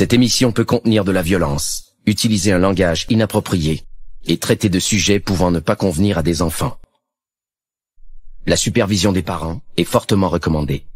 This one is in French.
Cette émission peut contenir de la violence, utiliser un langage inapproprié et traiter de sujets pouvant ne pas convenir à des enfants. La supervision des parents est fortement recommandée.